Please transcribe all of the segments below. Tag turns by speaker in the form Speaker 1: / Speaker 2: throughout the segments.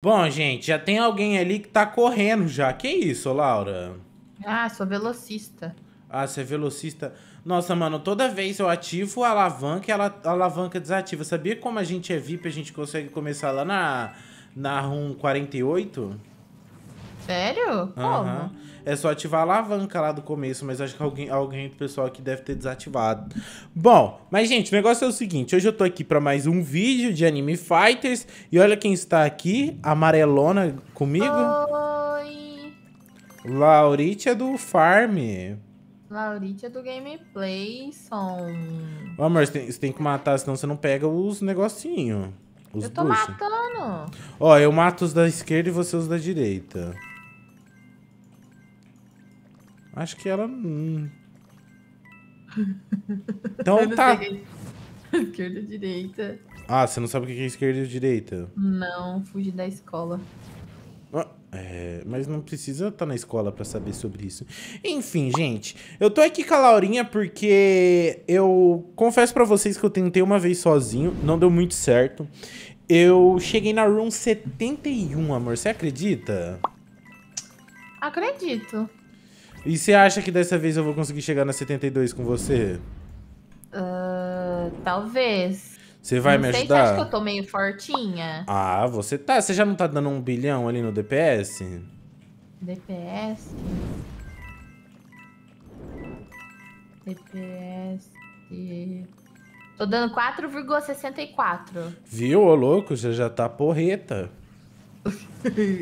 Speaker 1: Bom, gente, já tem alguém ali que tá correndo já. Que isso, Laura?
Speaker 2: Ah, sou velocista.
Speaker 1: Ah, você é velocista. Nossa, mano, toda vez eu ativo a alavanca e a alavanca desativa. Sabia como a gente é VIP, a gente consegue começar lá na, na RUM 48?
Speaker 2: Sério? Como?
Speaker 1: É só ativar a alavanca lá do começo, mas acho que alguém, alguém do pessoal aqui deve ter desativado. Bom, mas gente, o negócio é o seguinte, hoje eu tô aqui para mais um vídeo de Anime Fighters e olha quem está aqui, amarelona comigo. Oi! Lauritia do Farm.
Speaker 2: Lauritia do Gameplay, som.
Speaker 1: Ô, amor, você tem, você tem, que matar, senão você não pega os negocinhos. Os eu tô bucha.
Speaker 2: matando.
Speaker 1: Ó, eu mato os da esquerda e você os da direita. Acho que ela. Hum.
Speaker 2: Então tá. Esquerda Esquerda direita.
Speaker 1: Ah, você não sabe o que é esquerda e direita?
Speaker 2: Não, fugi da escola.
Speaker 1: Ah, é, mas não precisa estar tá na escola para saber sobre isso. Enfim, gente, eu tô aqui com a Laurinha porque eu confesso para vocês que eu tentei uma vez sozinho, não deu muito certo. Eu cheguei na room 71, amor, você acredita?
Speaker 2: Acredito.
Speaker 1: E você acha que dessa vez eu vou conseguir chegar na 72 com você?
Speaker 2: Uh, talvez. Você vai não me sei, ajudar? Você acha que eu tô meio fortinha?
Speaker 1: Ah, você tá. Você já não tá dando um bilhão ali no DPS?
Speaker 2: DPS? DPS... Tô dando 4,64.
Speaker 1: Viu, ô louco? Você já tá porreta.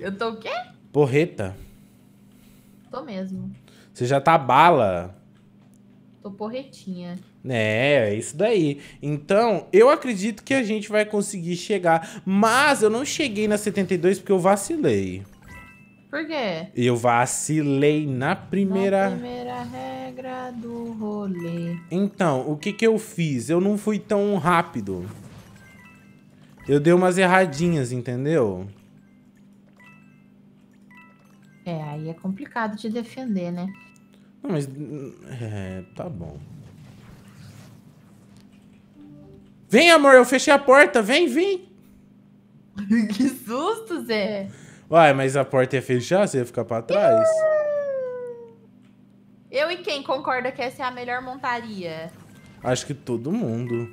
Speaker 2: eu tô o quê?
Speaker 1: Porreta.
Speaker 2: Tô mesmo.
Speaker 1: Você já tá bala.
Speaker 2: Tô porretinha.
Speaker 1: É, é isso daí. Então, eu acredito que a gente vai conseguir chegar. Mas eu não cheguei na 72 porque eu vacilei. Por quê? Eu vacilei na primeira... Na
Speaker 2: primeira regra do rolê.
Speaker 1: Então, o que que eu fiz? Eu não fui tão rápido. Eu dei umas erradinhas, entendeu? Entendeu?
Speaker 2: É, aí é complicado de defender, né?
Speaker 1: Não, mas. É, tá bom. Vem, amor, eu fechei a porta. Vem, vem.
Speaker 2: que susto, Zé.
Speaker 1: Uai, mas a porta ia fechar, você ia ficar pra trás?
Speaker 2: Eu e quem concorda que essa é a melhor montaria?
Speaker 1: Acho que todo mundo.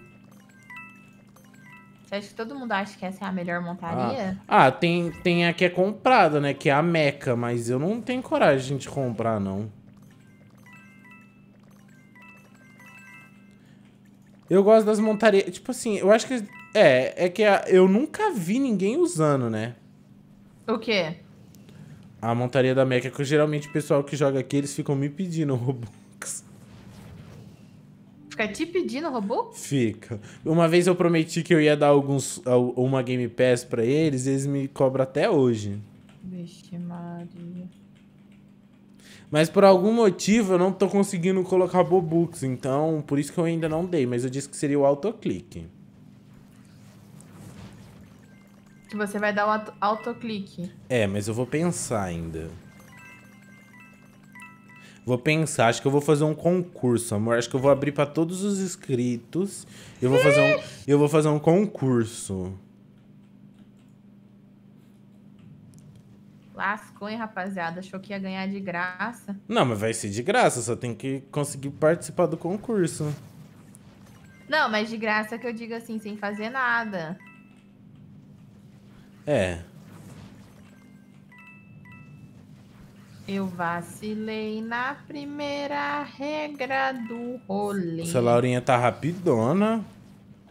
Speaker 2: Você acha que todo mundo acha que essa é a melhor montaria?
Speaker 1: Ah, ah tem, tem a que é comprada, né? Que é a Meca, mas eu não tenho coragem de comprar, não. Eu gosto das montarias. Tipo assim, eu acho que. É, é que a, eu nunca vi ninguém usando, né? O quê? A montaria da Meca, que geralmente o pessoal que joga aqui, eles ficam me pedindo o robô
Speaker 2: fica te pedindo robô?
Speaker 1: Fica. Uma vez eu prometi que eu ia dar alguns uma Game Pass pra eles e eles me cobram até hoje.
Speaker 2: Vixe Maria.
Speaker 1: Mas por algum motivo eu não tô conseguindo colocar Bobux, então por isso que eu ainda não dei, mas eu disse que seria o autoclique.
Speaker 2: Que você vai dar o autoclique.
Speaker 1: É, mas eu vou pensar ainda. Vou pensar, acho que eu vou fazer um concurso, amor. Acho que eu vou abrir para todos os inscritos. Eu vou fazer um, eu vou fazer um concurso.
Speaker 2: Lascou, hein, rapaziada? Achou que ia ganhar de graça.
Speaker 1: Não, mas vai ser de graça, só tem que conseguir participar do concurso.
Speaker 2: Não, mas de graça que eu digo assim, sem fazer nada. É. Eu vacilei na primeira regra do rolê. Essa Laurinha
Speaker 1: tá rapidona.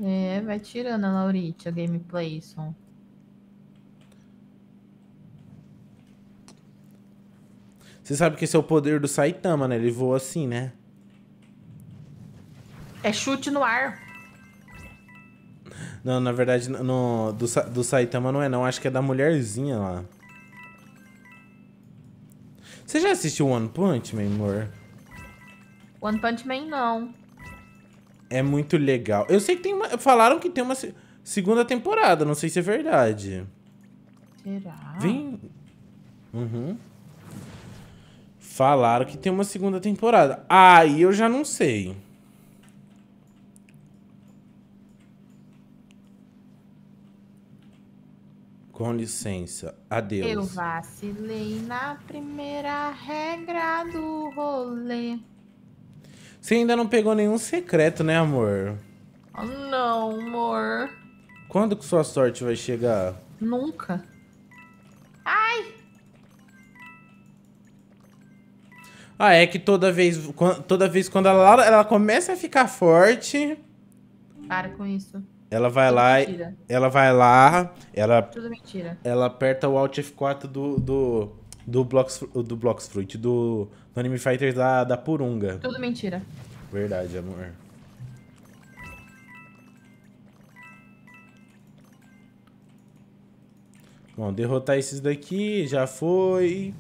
Speaker 2: É, vai tirando a Laurite, a gameplay, isso.
Speaker 1: Você sabe que esse é o poder do Saitama, né? Ele voa assim, né?
Speaker 2: É chute no ar.
Speaker 1: Não, na verdade, no, do, do Saitama não é não. Acho que é da mulherzinha lá. Você já assistiu One Punch Man, amor?
Speaker 2: One Punch Man, não.
Speaker 1: É muito legal. Eu sei que tem uma... Falaram que tem uma segunda temporada. Não sei se é verdade. Será? Vem... Uhum. Falaram que tem uma segunda temporada. Aí ah, eu já não sei. Com licença, adeus. Eu
Speaker 2: vacilei na primeira regra do rolê.
Speaker 1: Você ainda não pegou nenhum secreto, né, amor?
Speaker 2: Oh, não, amor.
Speaker 1: Quando que sua sorte vai chegar?
Speaker 2: Nunca. Ai!
Speaker 1: Ah, é que toda vez, toda vez quando ela, ela começa a ficar forte...
Speaker 2: Para com isso.
Speaker 1: Ela vai Tudo lá, mentira. ela vai lá, ela Tudo mentira. Ela aperta o Alt F4 do do do Blocks do Blocks Fruit do, do Anime Fighters da da Purunga. Tudo mentira. Verdade, amor. Bom, derrotar esses daqui já foi.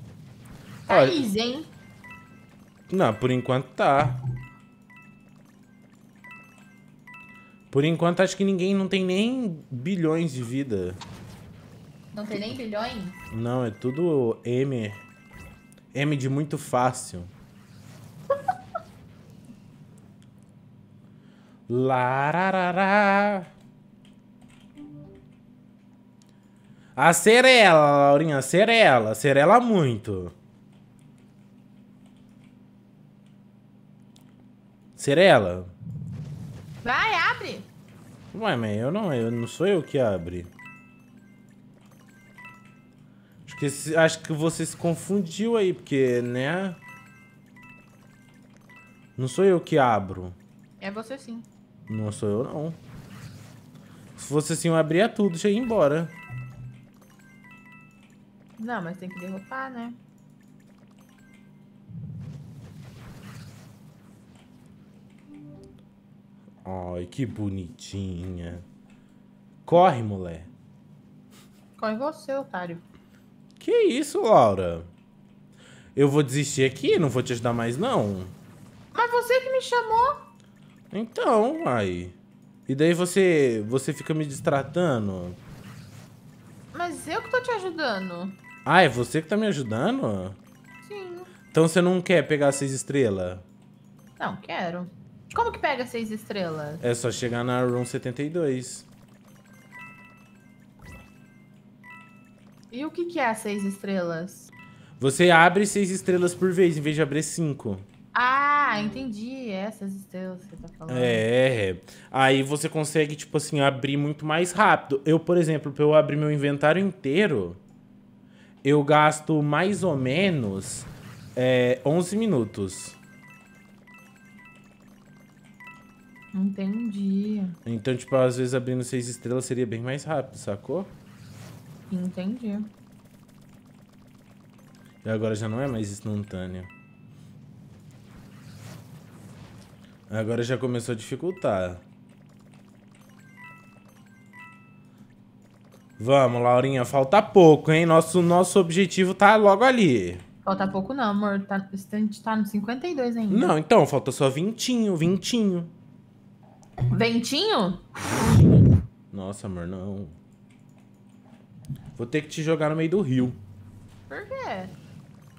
Speaker 1: Thaís, tá Olha... hein? Não, por enquanto tá. Por enquanto, acho que ninguém não tem nem bilhões de vida.
Speaker 2: Não tem nem bilhões?
Speaker 1: Não, é tudo M. M de muito fácil. Lararará. A Cerela, Laurinha, Cerela. Cerela muito. Cerela.
Speaker 2: Vai, abre.
Speaker 1: Ué, mas eu não, eu não sou eu que abre. Acho que, esse, acho que você se confundiu aí, porque, né? Não sou eu que abro.
Speaker 2: É você sim.
Speaker 1: Não sou eu, não. Se fosse assim, eu abria tudo, já ia embora.
Speaker 2: Não, mas tem que derrubar, né?
Speaker 1: Ai, que bonitinha. Corre, mulher.
Speaker 2: Corre você, otário.
Speaker 1: Que isso, Laura? Eu vou desistir aqui, não vou te ajudar mais, não.
Speaker 2: Mas você que me chamou.
Speaker 1: Então, ai. E daí você, você fica me distratando.
Speaker 2: Mas eu que tô te ajudando.
Speaker 1: Ah, é você que tá me ajudando? Sim. Então você não quer pegar seis estrelas?
Speaker 2: Não, quero. Como que pega seis estrelas?
Speaker 1: É só chegar na Room 72.
Speaker 2: E o que, que é as seis estrelas?
Speaker 1: Você abre seis estrelas por vez, em vez de abrir cinco.
Speaker 2: Ah, entendi. É essas estrelas que você tá falando.
Speaker 1: É, é. Aí você consegue, tipo assim, abrir muito mais rápido. Eu, por exemplo, pra eu abrir meu inventário inteiro, eu gasto mais ou menos é, 11 minutos.
Speaker 2: Entendi.
Speaker 1: Então, tipo, às vezes abrindo seis estrelas seria bem mais rápido, sacou?
Speaker 2: Entendi.
Speaker 1: E agora já não é mais instantâneo. Agora já começou a dificultar. Vamos, Laurinha, falta pouco, hein? Nosso, nosso objetivo tá logo ali.
Speaker 2: Falta pouco não, amor. Tá, a gente tá no 52 ainda. Não,
Speaker 1: então, falta só vintinho, vintinho.
Speaker 2: Ventinho?
Speaker 1: Nossa, amor, não. Vou ter que te jogar no meio do rio. Por quê?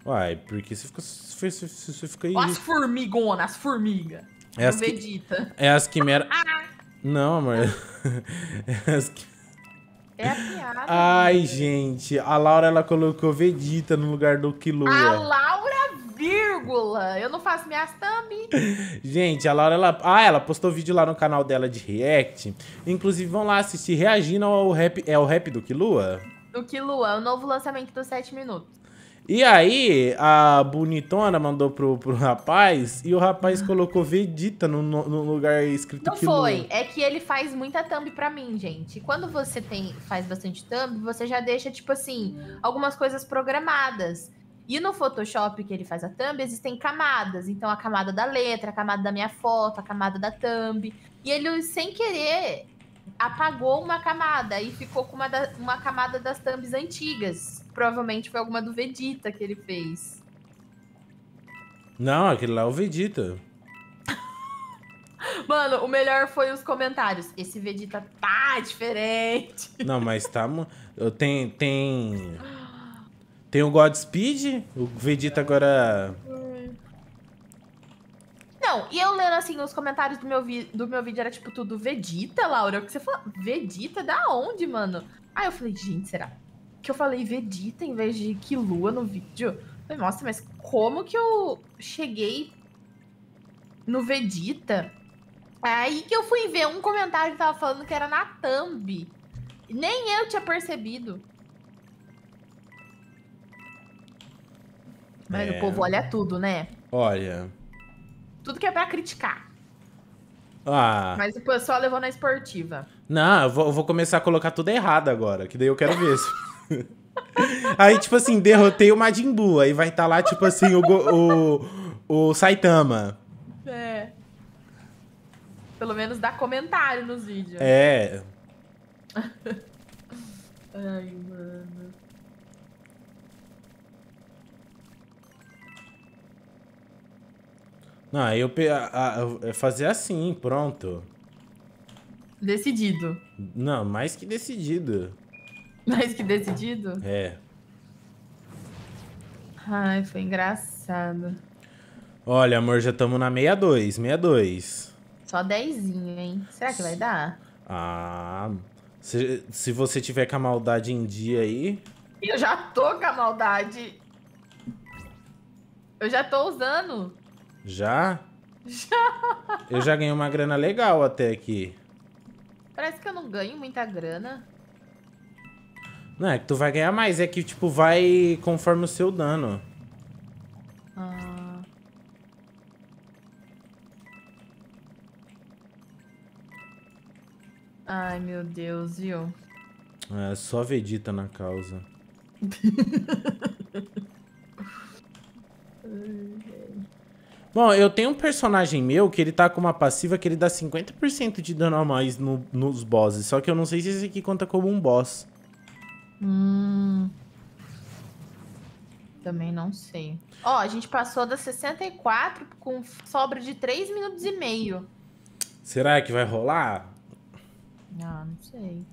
Speaker 1: Uai, porque você fica. Você, você fica aí. As
Speaker 2: formigonas, as formigas. É, é as que,
Speaker 1: é as quimera. não, amor. é as que...
Speaker 2: É a piada.
Speaker 1: Ai, né? gente. A Laura, ela colocou Vegeta no lugar do Killua. A
Speaker 2: Laura vírgula. Eu não faço minhas thumb.
Speaker 1: Gente, a Laura, ela... Ah, ela postou vídeo lá no canal dela de react. Inclusive, vão lá assistir reagindo ao rap... É o rap do Kilua?
Speaker 2: Do Kilua, o novo lançamento dos 7 minutos.
Speaker 1: E aí, a bonitona mandou pro, pro rapaz e o rapaz colocou Vegeta no, no lugar escrito Não Kilo. foi,
Speaker 2: é que ele faz muita thumb pra mim, gente. Quando você tem faz bastante thumb, você já deixa, tipo assim, algumas coisas programadas. E no Photoshop, que ele faz a thumb, existem camadas. Então, a camada da letra, a camada da minha foto, a camada da thumb. E ele, sem querer, apagou uma camada e ficou com uma, da, uma camada das thumbs antigas. Provavelmente foi alguma do Vegeta que ele fez.
Speaker 1: Não, aquele lá é o Vegeta.
Speaker 2: Mano, o melhor foi os comentários. Esse Vegeta tá diferente.
Speaker 1: Não, mas tá. Tem. tem... Tem o Godspeed, o Vegeta agora...
Speaker 2: Não, e eu lendo assim os comentários do meu, do meu vídeo era tipo tudo Vegeta, Laura. que você falou? Vegeta? Da onde, mano? Aí eu falei, gente, será que eu falei Vegeta em vez de Lua no vídeo? Eu falei, nossa, mas como que eu cheguei no Vegeta? É aí que eu fui ver um comentário que tava falando que era na thumb. Nem eu tinha percebido.
Speaker 1: Mas é... o povo olha tudo, né? Olha.
Speaker 2: Tudo que é pra criticar. Ah. Mas o pessoal levou na esportiva.
Speaker 1: Não, eu vou, eu vou começar a colocar tudo errado agora, que daí eu quero ver isso. aí, tipo assim, derrotei o Majin Buu, aí vai estar tá lá, tipo assim, o, o, o Saitama.
Speaker 2: É. Pelo menos dá comentário nos vídeos. É.
Speaker 1: Não, eu, a, fazer assim, pronto.
Speaker 2: Decidido.
Speaker 1: Não, mais que decidido.
Speaker 2: Mais que decidido? É. Ai, foi engraçado.
Speaker 1: Olha, amor, já estamos na 62, 62.
Speaker 2: Só dezinho, hein? Será que vai dar?
Speaker 1: Ah, se, se você tiver com a maldade em dia aí...
Speaker 2: Eu já tô com a maldade. Eu já tô usando. Já? Já.
Speaker 1: Eu já ganhei uma grana legal até aqui.
Speaker 2: Parece que eu não ganho muita grana.
Speaker 1: Não, é que tu vai ganhar mais. É que, tipo, vai conforme o seu dano.
Speaker 2: Ah. Ai, meu Deus, viu?
Speaker 1: É, só Vegeta na causa. Bom, eu tenho um personagem meu que ele tá com uma passiva que ele dá 50% de dano a mais no, nos bosses. Só que eu não sei se esse aqui conta como um boss.
Speaker 2: Hum. Também não sei. Ó, a gente passou da 64 com sobra de 3 minutos e meio.
Speaker 1: Será que vai rolar?
Speaker 2: Ah, não sei.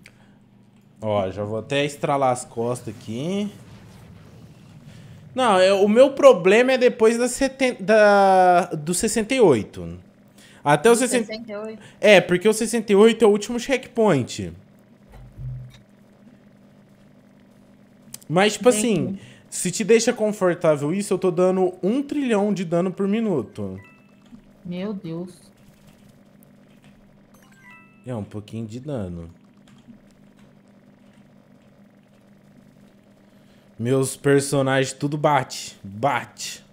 Speaker 1: Ó, já vou até estralar as costas aqui. Não, eu, é, o meu problema é depois da, seten, da do 68. Até o 68. É, porque o 68 é o último checkpoint. Mas, tipo Entendi. assim, se te deixa confortável isso, eu tô dando um trilhão de dano por minuto.
Speaker 2: Meu Deus.
Speaker 1: É, um pouquinho de dano. Meus personagens tudo bate. Bate.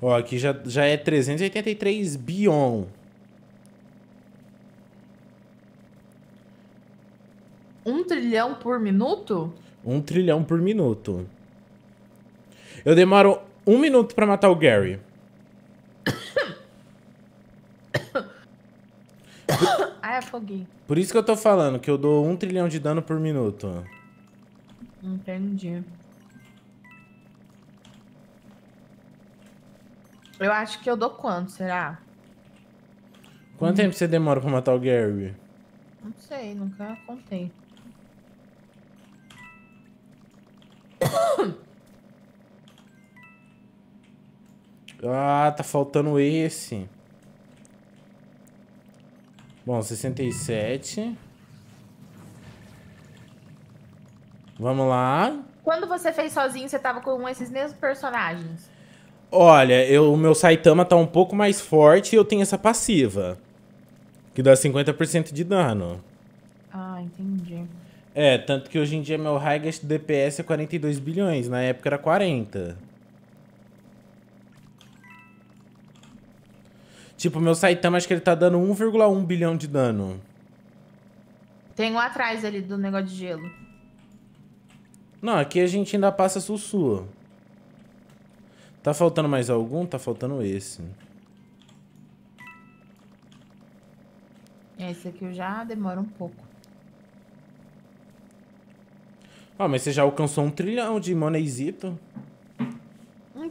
Speaker 1: Ó, aqui já, já é 383 bion.
Speaker 2: Um trilhão por minuto?
Speaker 1: Um trilhão por minuto. Eu demoro um minuto pra matar o Gary. Por isso que eu tô falando, que eu dou um trilhão de dano por minuto.
Speaker 2: Entendi. Eu acho que eu dou quanto, será?
Speaker 1: Quanto hum. tempo você demora pra matar o Gary?
Speaker 2: Não sei, nunca contei.
Speaker 1: ah, tá faltando esse. Bom, 67. Vamos lá.
Speaker 2: Quando você fez sozinho, você tava com esses mesmos personagens?
Speaker 1: Olha, eu, o meu Saitama tá um pouco mais forte e eu tenho essa passiva. Que dá 50% de dano.
Speaker 2: Ah, entendi.
Speaker 1: É, tanto que hoje em dia meu highest DPS é 42 bilhões, na época era 40. Tipo, meu Saitama, acho que ele tá dando 1,1 bilhão de dano.
Speaker 2: Tem um atrás ali do negócio de gelo.
Speaker 1: Não, aqui a gente ainda passa sussu. Tá faltando mais algum? Tá faltando esse.
Speaker 2: Esse aqui já demora um pouco.
Speaker 1: Ah, mas você já alcançou um trilhão de monezito.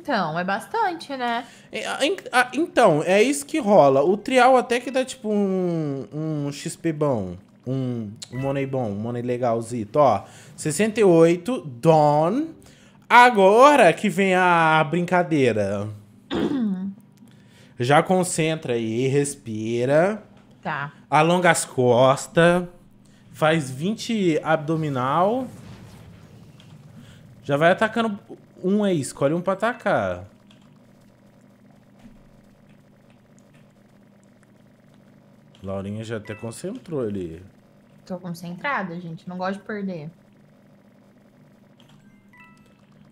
Speaker 2: Então, é bastante, né? É,
Speaker 1: então, é isso que rola. O trial até que dá tipo um, um XP bom. Um, um money bom, um money legalzito, ó. 68, Dawn. Agora que vem a brincadeira. Já concentra aí, respira. Tá. Alonga as costas. Faz 20 abdominal. Já vai atacando um aí, escolhe um pra atacar. Laurinha já até concentrou ali.
Speaker 2: Tô concentrada, gente. Não gosto de perder.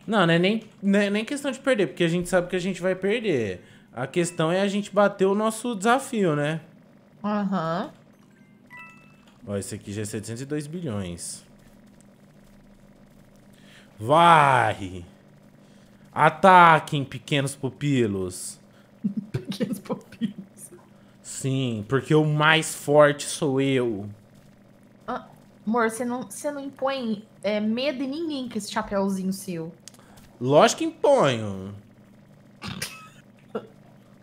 Speaker 1: Não, não é nem, é nem questão de perder, porque a gente sabe que a gente vai perder. A questão é a gente bater o nosso desafio, né?
Speaker 2: Aham.
Speaker 1: Uhum. Ó, esse aqui já é 702 bilhões. Vai! Ataquem pequenos pupilos. pequenos pupilos. Sim, porque o mais forte sou eu.
Speaker 2: Ah, amor, você não, você não impõe é, medo em ninguém com esse chapéuzinho seu.
Speaker 1: Lógico que imponho.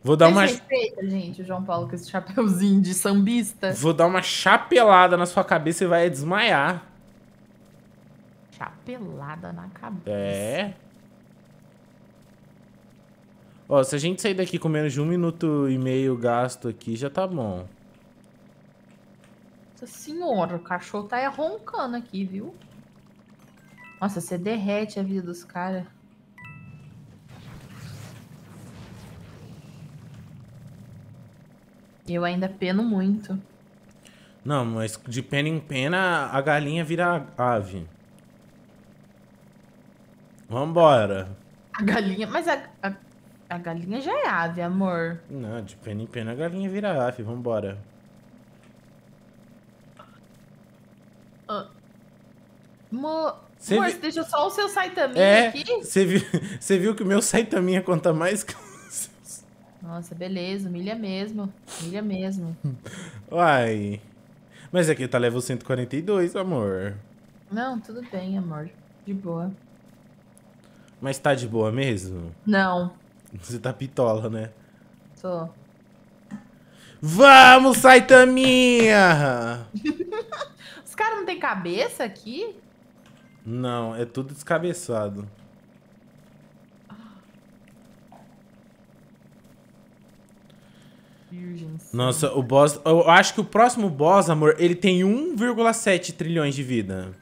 Speaker 1: Vou dar Vocês uma.
Speaker 2: Respeita, gente, o João Paulo com esse chapéuzinho de sambista. Vou
Speaker 1: dar uma chapelada na sua cabeça e vai desmaiar.
Speaker 2: Chapelada na cabeça. É.
Speaker 1: Ó, se a gente sair daqui com menos de um minuto e meio gasto aqui, já tá bom.
Speaker 2: Nossa senhora, o cachorro tá roncando aqui, viu? Nossa, você derrete a vida dos caras. Eu ainda peno muito.
Speaker 1: Não, mas de pena em pena a galinha vira ave. Vambora.
Speaker 2: A galinha, mas a, a a galinha já é ave, amor.
Speaker 1: Não, de pena em pena a galinha vira ave. Vambora.
Speaker 2: Uh. Mo... amor, deixa só o seu Saitaminha é, aqui? Você viu,
Speaker 1: viu que o meu Saitaminha é conta mais que
Speaker 2: Nossa, beleza. Milha mesmo. Milha mesmo.
Speaker 1: Uai. Mas aqui tá level 142, amor.
Speaker 2: Não, tudo bem, amor. De boa.
Speaker 1: Mas tá de boa mesmo? Não. Você tá pitola, né? Tô. Vamos, Saitaminha!
Speaker 2: Os caras não tem cabeça aqui?
Speaker 1: Não, é tudo descabeçado. Nossa, o boss. Eu acho que o próximo boss, amor, ele tem 1,7 trilhões de vida.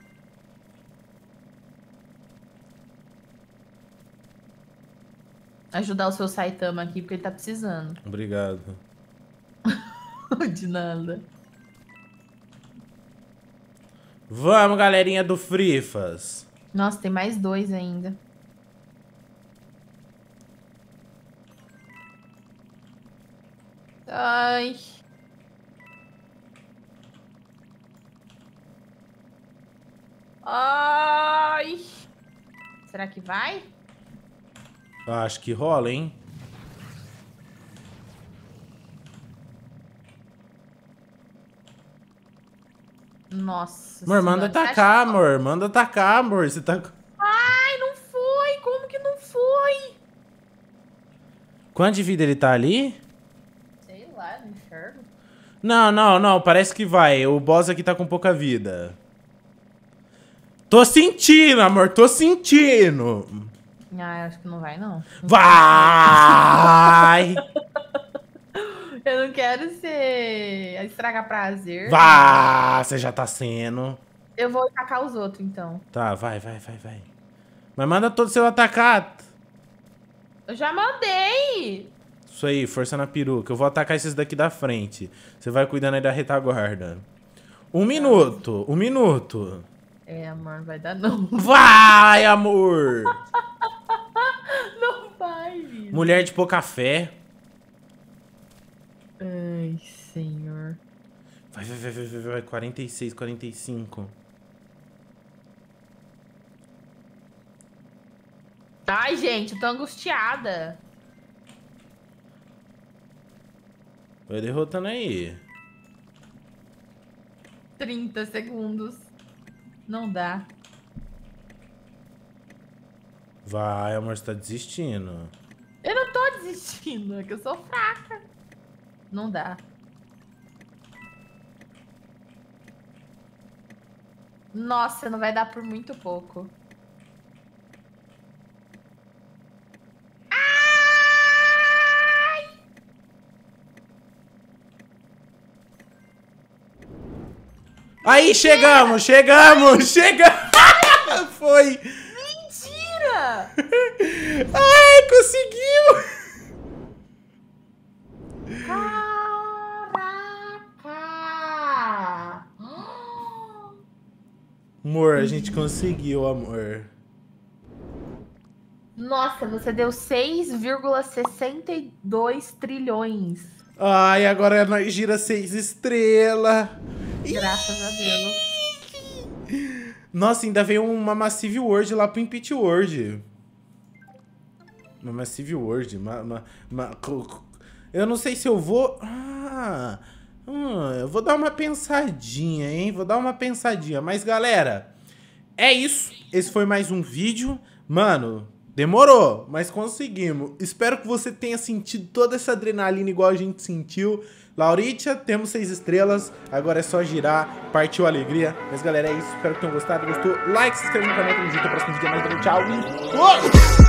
Speaker 2: ajudar o seu Saitama aqui, porque ele tá precisando. Obrigado. De nada.
Speaker 1: Vamos, galerinha do Frifas.
Speaker 2: Nossa, tem mais dois ainda. Ai. Ai. Será que vai?
Speaker 1: Acho que rola, hein?
Speaker 2: Nossa. Amor, manda atacar, que... amor.
Speaker 1: Manda atacar, amor. Você tá.
Speaker 2: Ai, não foi! Como que não foi?
Speaker 1: Quanto de vida ele tá ali?
Speaker 2: Sei lá, não enxergo.
Speaker 1: Não, não, não. Parece que vai. O boss aqui tá com pouca vida. Tô sentindo, amor. Tô sentindo.
Speaker 2: Ah, eu acho que não vai, não.
Speaker 1: Vai!
Speaker 2: Eu não quero ser. Estraga prazer.
Speaker 1: Vá! Você já tá sendo.
Speaker 2: Eu vou atacar os outros, então.
Speaker 1: Tá, vai, vai, vai, vai. Mas manda todo seu atacar.
Speaker 2: Eu já mandei!
Speaker 1: Isso aí, força na peruca. Eu vou atacar esses daqui da frente. Você vai cuidando aí da retaguarda. Um minuto, um minuto.
Speaker 2: É, amor, vai dar não.
Speaker 1: Vai, amor! Mulher de pouca fé.
Speaker 2: Ai, senhor.
Speaker 1: Vai, vai, vai, vai, vai, vai. 46, 45.
Speaker 2: Ai, gente, eu tô angustiada.
Speaker 1: Vai derrotando aí.
Speaker 2: 30 segundos. Não dá.
Speaker 1: Vai, amor, você tá desistindo.
Speaker 2: Eu não tô desistindo, é que eu sou fraca. Não dá. Nossa, não vai dar por muito pouco. Ai!
Speaker 1: Aí chegamos, chegamos, chegamos!
Speaker 2: Foi! Mentira! Ai, conseguiu! Caraca!
Speaker 1: Amor, a gente conseguiu, amor.
Speaker 2: Nossa, você deu 6,62 trilhões.
Speaker 1: Ai, agora é nós gira 6 estrelas.
Speaker 2: Graças a
Speaker 1: Deus. Nossa, ainda veio uma Massive Word lá pro Impeach Word. Uma Civil World. Uma, uma, uma, eu não sei se eu vou. Ah, hum, eu vou dar uma pensadinha, hein? Vou dar uma pensadinha. Mas, galera, é isso. Esse foi mais um vídeo. Mano, demorou, mas conseguimos. Espero que você tenha sentido toda essa adrenalina igual a gente sentiu. Lauritia, temos seis estrelas. Agora é só girar. Partiu a alegria. Mas, galera, é isso. Espero que tenham gostado. Gostou? Like, se inscreve no canal. Acredito. O próximo vídeo é mais. Tchau. E...
Speaker 2: Oh!